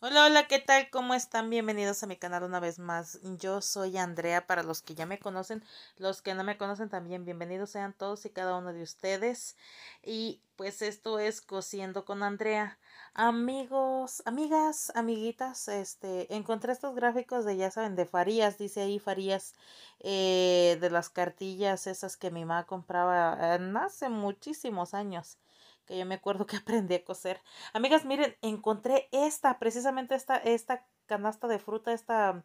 Hola, hola, ¿qué tal? ¿Cómo están? Bienvenidos a mi canal una vez más. Yo soy Andrea, para los que ya me conocen, los que no me conocen también, bienvenidos sean todos y cada uno de ustedes. Y pues esto es cosiendo con Andrea. Amigos, amigas, amiguitas, este, encontré estos gráficos de, ya saben, de Farías, dice ahí Farías, eh, de las cartillas esas que mi mamá compraba hace muchísimos años que yo me acuerdo que aprendí a coser. Amigas, miren, encontré esta, precisamente esta, esta canasta de fruta, esta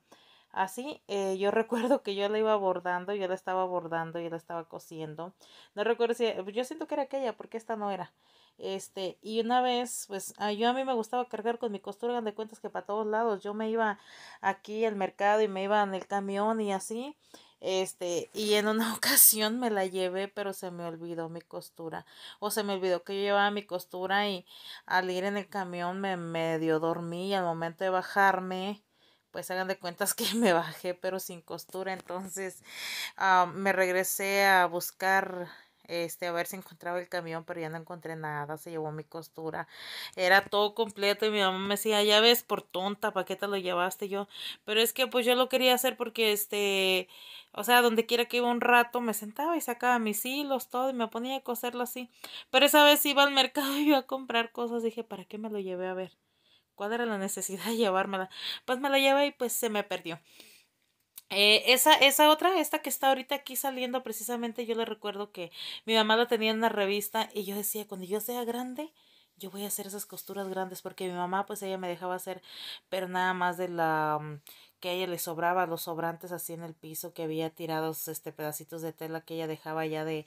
así. Eh, yo recuerdo que yo la iba bordando, yo la estaba bordando, y la estaba cosiendo. No recuerdo si, yo siento que era aquella, porque esta no era. Este, y una vez, pues, ah, yo a mí me gustaba cargar con mi costura, de cuentas que para todos lados, yo me iba aquí al mercado y me iba en el camión y así, este, y en una ocasión me la llevé, pero se me olvidó mi costura. O se me olvidó que yo llevaba mi costura y al ir en el camión me medio dormí y al momento de bajarme, pues hagan de cuentas que me bajé, pero sin costura. Entonces ah, me regresé a buscar este, ver si encontraba el camión, pero ya no encontré nada, se llevó mi costura, era todo completo y mi mamá me decía, ya ves, por tonta, ¿para qué te lo llevaste yo? Pero es que pues yo lo quería hacer porque este, o sea, donde quiera que iba un rato me sentaba y sacaba mis hilos, todo y me ponía a coserlo así, pero esa vez iba al mercado y iba a comprar cosas, dije, ¿para qué me lo llevé a ver? ¿Cuál era la necesidad de llevármela? Pues me la llevé y pues se me perdió. Eh, esa, esa otra, esta que está ahorita aquí saliendo, precisamente yo le recuerdo que mi mamá la tenía en una revista y yo decía, cuando yo sea grande, yo voy a hacer esas costuras grandes porque mi mamá pues ella me dejaba hacer, pero nada más de la mm, que a ella le sobraba los sobrantes así en el piso que había tirados este pedacitos de tela que ella dejaba ya de,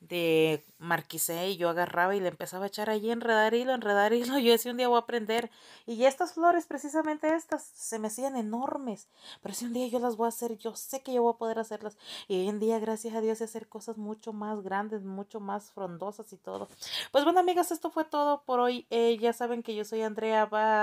de marquise y yo agarraba y le empezaba a echar allí enredar hilo, enredar hilo, yo decía un día voy a aprender y estas flores precisamente estas se me hacían enormes, pero si un día yo las voy a hacer, yo sé que yo voy a poder hacerlas y hoy en día gracias a Dios hacer cosas mucho más grandes, mucho más frondosas y todo. Pues bueno amigas, esto fue todo por hoy, eh, ya saben que yo soy Andrea, va